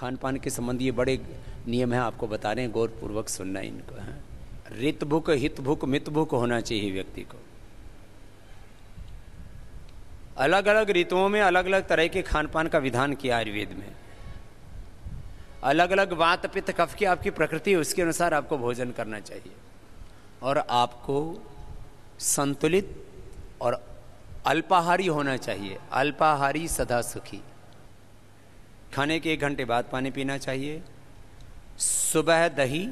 खान पान के संबंधी ये बड़े नियम हैं आपको बता रहे हैं गौरपूर्वक सुनना इनको है रित भुक हित भुक मित भुक होना चाहिए व्यक्ति को अलग अलग ऋतुओं में अलग अलग तरह के खान पान का विधान किया आयुर्वेद में अलग अलग वात पित्त कफ की आपकी प्रकृति उसके अनुसार आपको भोजन करना चाहिए और आपको संतुलित और अल्पाहारी होना चाहिए अल्पाहारी सदा सुखी खाने के एक घंटे बाद पानी पीना चाहिए सुबह दही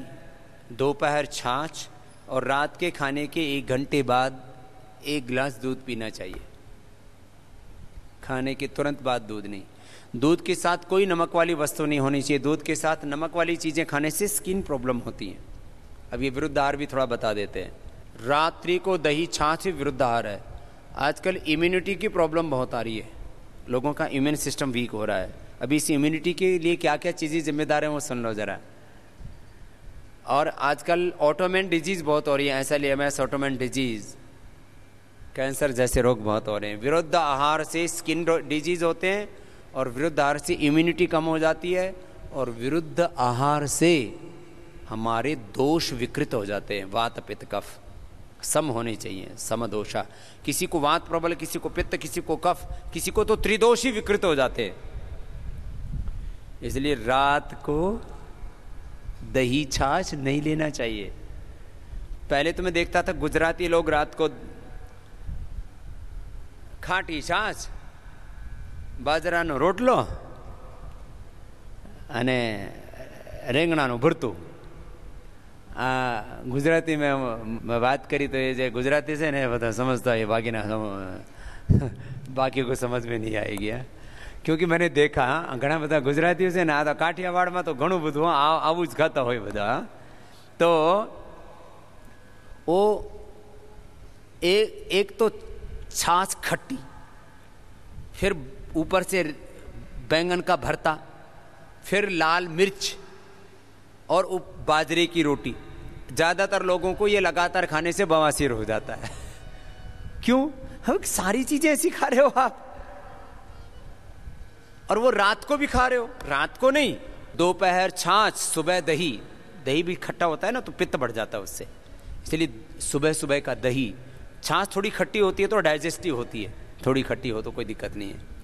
दोपहर छाछ और रात के खाने के एक घंटे बाद एक गिलास दूध पीना चाहिए खाने के तुरंत बाद दूध नहीं दूध के साथ कोई नमक वाली वस्तु नहीं होनी चाहिए दूध के साथ नमक वाली चीज़ें खाने से स्किन प्रॉब्लम होती हैं अब ये विरुद्ध आहार भी थोड़ा बता देते हैं रात्रि को दही छाछ भी विरुद्ध आहार है आजकल इम्यूनिटी की प्रॉब्लम बहुत आ रही है लोगों का इम्यून सिस्टम वीक हो रहा है अभी इस इम्यूनिटी के लिए क्या क्या चीज़ें जिम्मेदार हैं वो सुन लो ज़रा और आजकल ऑटोमेन डिजीज़ बहुत हो रही है ऐसा लिया मैं ऑटोमेन डिजीज़ कैंसर जैसे रोग बहुत हो रहे हैं विरुद्ध आहार से स्किन डिजीज़ होते हैं और विरुद्ध आहार से इम्यूनिटी कम हो जाती है और विरुद्ध आहार से हमारे दोष विकृत हो जाते हैं वात पित्त कफ सम होने चाहिए सम दोषा किसी को वात प्रबल किसी को पित्त किसी को कफ किसी को तो त्रिदोष ही विकृत हो जाते हैं इसलिए रात को दही छाछ नहीं लेना चाहिए पहले तो मैं देखता था गुजराती लोग रात को ખાટી છાશ બાજરાનો રોટલો અને રેંગણાનું ભરતું આ ગુજરાતી મેં વાત કરી તો એ જે ગુજરાતી છે ને એ બધા સમજતા એ બાકીના બાકી કોઈ સમજ મેં નહીં આવી ગયા क्योंकि मैंने देखा घना बता गुजराती से ना तो काठियावाड़ में तो घणु बधु आज खाता हो बदा तो वो ए, एक तो छाछ खट्टी फिर ऊपर से बैंगन का भरता फिर लाल मिर्च और बाजरे की रोटी ज़्यादातर लोगों को ये लगातार खाने से बवासीर हो जाता है क्यों हम सारी चीज़ें ऐसी खा रहे हो आप और वो रात को भी खा रहे हो रात को नहीं दोपहर छाछ सुबह दही दही भी खट्टा होता है ना तो पित्त बढ़ जाता है उससे इसलिए सुबह सुबह का दही छाछ थोड़ी खट्टी होती है तो डाइजेस्टिव होती है थोड़ी खट्टी हो तो कोई दिक्कत नहीं है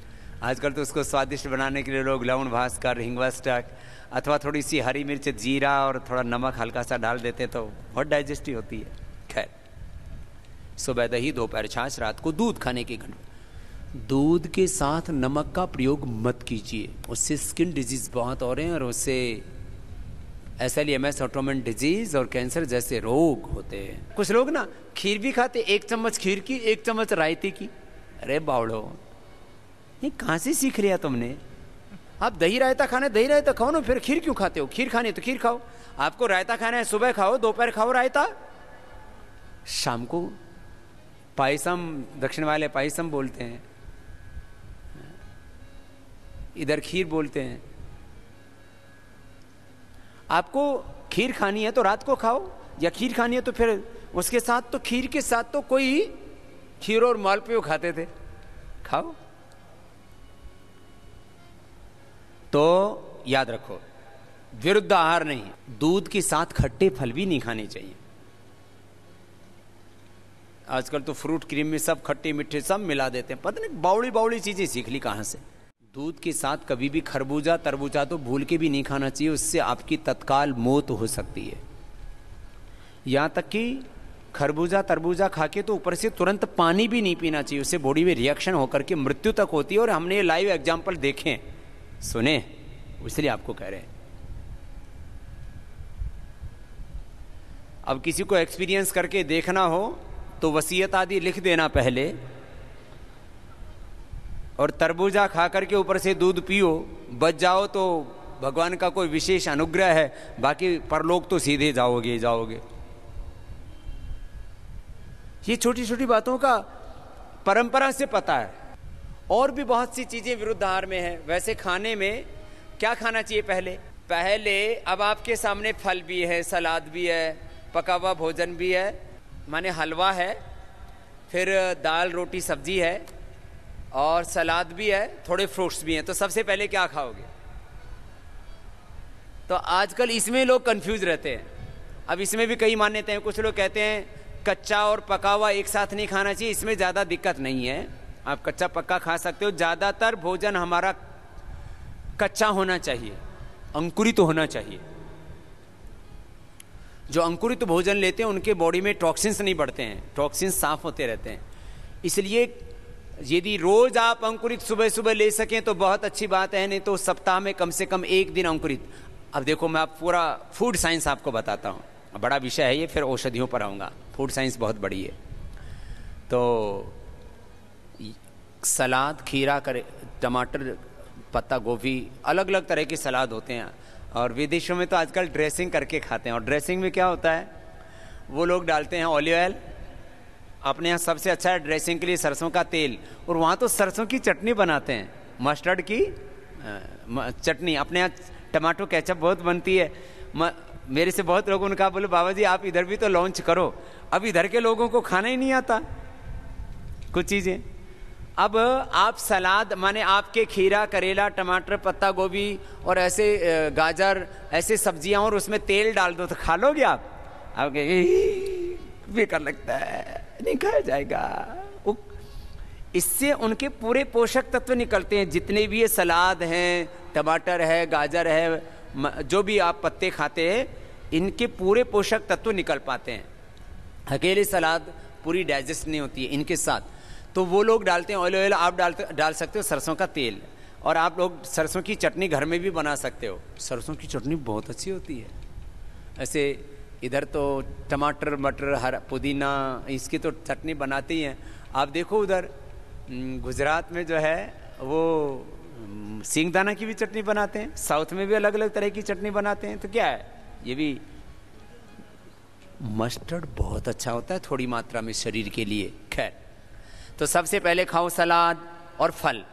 आजकल तो उसको स्वादिष्ट बनाने के लिए लोग लवण भास्कर हिंगवा स्टक अथवा थोड़ी सी हरी मिर्च जीरा और थोड़ा नमक हल्का सा डाल देते हैं तो बहुत डाइजेस्टिव होती है खैर सुबह दही दोपहर छाछ रात को दूध खाने की घंटा दूध के साथ नमक का प्रयोग मत कीजिए उससे स्किन डिजीज़ बहुत हो रहे हैं और उससे S L M S autoimmune disease और कैंसर जैसे रोग होते हैं कुछ लोग ना खीर भी खाते एक चम्मच खीर की एक चम्मच रायते की अरे बावड़ो ये कहाँ से सीख लिया तुमने आप दही रायता खाना दही रायता खाओ ना फिर खीर क्यों खाते हो खीर खानी तो खीर खाओ आपको रायता खाना है सुबह खाओ दोपहर खाओ रायता शाम को पायसम दक्षिण वाले पायसम बोलते हैं इधर खीर बोलते हैं आपको खीर खानी है तो रात को खाओ या खीर खानी है तो फिर उसके साथ तो खीर के साथ तो कोई खीर और मालपे खाते थे खाओ तो याद रखो विरुद्ध आहार नहीं दूध के साथ खट्टे फल भी नहीं खाने चाहिए आजकल तो फ्रूट क्रीम में सब खट्टे मीठे सब मिला देते हैं पता नहीं बावड़ी बावड़ी चीजें सीख ली कहां से दूध के साथ कभी भी खरबूजा तरबूजा तो भूल के भी नहीं खाना चाहिए उससे आपकी तत्काल मौत हो सकती है यहाँ तक कि खरबूजा तरबूजा खा के तो ऊपर से तुरंत पानी भी नहीं पीना चाहिए उससे बॉडी में रिएक्शन होकर के मृत्यु तक होती है और हमने ये लाइव एग्जाम्पल देखे सुने इसलिए आपको कह रहे हैं अब किसी को एक्सपीरियंस करके देखना हो तो वसीयत आदि लिख देना पहले और तरबूजा खा करके ऊपर से दूध पियो बच जाओ तो भगवान का कोई विशेष अनुग्रह है बाकी परलोक तो सीधे जाओगे जाओगे ये छोटी छोटी बातों का परंपरा से पता है और भी बहुत सी चीज़ें विरुद्ध आहार में है वैसे खाने में क्या खाना चाहिए पहले पहले अब आपके सामने फल भी है सलाद भी है पका हुआ भोजन भी है माने हलवा है फिर दाल रोटी सब्जी है और सलाद भी है थोड़े फ्रूट्स भी हैं तो सबसे पहले क्या खाओगे तो आजकल इसमें लोग कंफ्यूज रहते हैं अब इसमें भी कई मान्यते हैं कुछ लोग कहते हैं कच्चा और पका हुआ एक साथ नहीं खाना चाहिए इसमें ज़्यादा दिक्कत नहीं है आप कच्चा पक्का खा सकते हो ज़्यादातर भोजन हमारा कच्चा होना चाहिए अंकुरित तो होना चाहिए जो अंकुरित तो भोजन लेते हैं उनके बॉडी में टॉक्सिन्स नहीं बढ़ते हैं टॉक्सिन्स साफ होते रहते हैं इसलिए यदि रोज आप अंकुरित सुबह सुबह ले सकें तो बहुत अच्छी बात है नहीं तो सप्ताह में कम से कम एक दिन अंकुरित अब देखो मैं आप पूरा फूड साइंस आपको बताता हूँ बड़ा विषय है ये फिर औषधियों पर आऊँगा फूड साइंस बहुत बड़ी है तो सलाद खीरा करे टमाटर पत्ता गोभी अलग अलग तरह के सलाद होते हैं और विदेशों में तो आजकल ड्रेसिंग करके खाते हैं और ड्रेसिंग में क्या होता है वो लोग डालते हैं ऑलि ऑयल अपने यहाँ सबसे अच्छा है ड्रेसिंग के लिए सरसों का तेल और वहाँ तो सरसों की चटनी बनाते हैं मस्टर्ड की चटनी अपने यहाँ टमाटो केचप बहुत बनती है म, मेरे से बहुत लोगों ने कहा बोले बाबा जी आप इधर भी तो लॉन्च करो अब इधर के लोगों को खाना ही नहीं आता कुछ चीज़ें अब आप सलाद माने आपके खीरा करेला टमाटर पत्ता गोभी और ऐसे गाजर ऐसे सब्जियाँ और उसमें तेल डाल दो तो खा लोगे आप आप बेकार लगता है नहीं खाया जाएगा इससे उनके पूरे पोषक तत्व निकलते हैं जितने भी ये सलाद हैं टमाटर है गाजर है जो भी आप पत्ते खाते हैं इनके पूरे पोषक तत्व निकल पाते हैं अकेले सलाद पूरी डाइजेस्ट नहीं होती है इनके साथ तो वो लोग डालते हैं ऑयल ऑयल आप डाल डाल सकते हो सरसों का तेल और आप लोग सरसों की चटनी घर में भी बना सकते हो सरसों की चटनी बहुत अच्छी होती है ऐसे इधर तो टमाटर मटर हर पुदीना इसकी तो चटनी बनाती हैं आप देखो उधर गुजरात में जो है वो सिंगदाना दाना की भी चटनी बनाते हैं साउथ में भी अलग अलग तरह की चटनी बनाते हैं तो क्या है ये भी मस्टर्ड बहुत अच्छा होता है थोड़ी मात्रा में शरीर के लिए खैर तो सबसे पहले खाओ सलाद और फल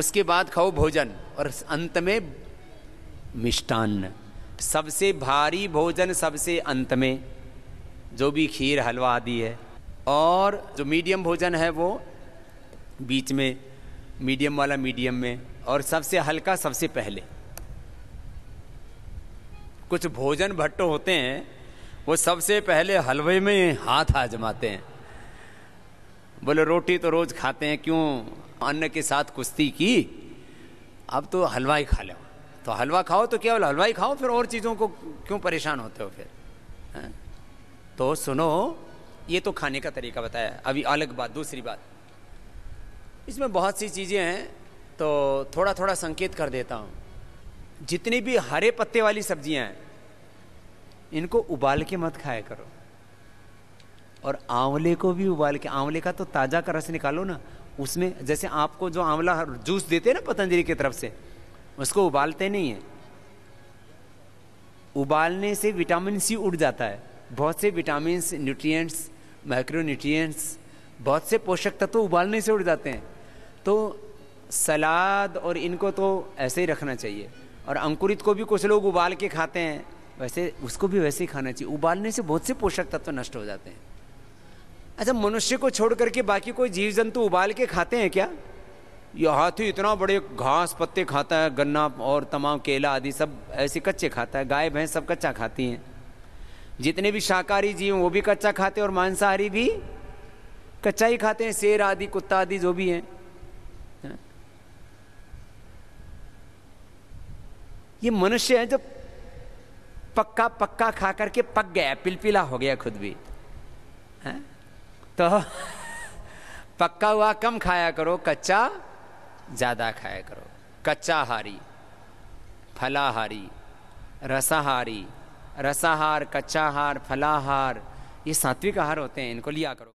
उसके बाद खाओ भोजन और अंत में मिष्टान्न सबसे भारी भोजन सबसे अंत में जो भी खीर हलवा आदि है और जो मीडियम भोजन है वो बीच में मीडियम वाला मीडियम में और सबसे हल्का सबसे पहले कुछ भोजन भट्टो होते हैं वो सबसे पहले हलवे में हाथ आजमाते हैं बोले रोटी तो रोज खाते हैं क्यों अन्न के साथ कुश्ती की अब तो हलवा ही खा लो तो हलवा खाओ तो केवल हलवा ही खाओ फिर और चीज़ों को क्यों परेशान होते हो फिर है? तो सुनो ये तो खाने का तरीका बताया अभी अलग बात दूसरी बात इसमें बहुत सी चीज़ें हैं तो थोड़ा थोड़ा संकेत कर देता हूँ जितनी भी हरे पत्ते वाली सब्जियाँ हैं इनको उबाल के मत खाया करो और आंवले को भी उबाल के आंवले का तो ताज़ा का रस निकालो ना उसमें जैसे आपको जो आंवला जूस देते हैं ना पतंजलि की तरफ से उसको उबालते नहीं हैं उबालने से विटामिन सी उड़ जाता है बहुत से विटामिन न्यूट्रिएंट्स माइक्रोन्यूट्रिएंट्स बहुत से पोषक तत्व तो उबालने से उड़ जाते हैं तो सलाद और इनको तो ऐसे ही रखना चाहिए और अंकुरित को भी कुछ लोग उबाल के खाते हैं वैसे उसको भी वैसे ही खाना चाहिए उबालने से बहुत से पोषक तत्व तो नष्ट हो जाते हैं अच्छा मनुष्य को छोड़ करके बाकी कोई जीव जंतु उबाल के खाते हैं क्या ये हाथी इतना बड़े घास पत्ते खाता है गन्ना और तमाम केला आदि सब ऐसे कच्चे खाता है गाय भैंस सब कच्चा खाती हैं जितने भी शाकाहारी जीव वो भी कच्चा खाते हैं और मांसाहारी भी कच्चा ही खाते हैं शेर आदि कुत्ता आदि जो भी हैं ये मनुष्य है जो पक्का पक्का खा करके पक गया पिलपिला हो गया खुद भी है? तो पक्का हुआ कम खाया करो कच्चा ज़्यादा खाया करो कच्चाहारी फलाहारी रसाहारी रसाहार कच्चाहार फलाहार ये सात्विक आहार होते हैं इनको लिया करो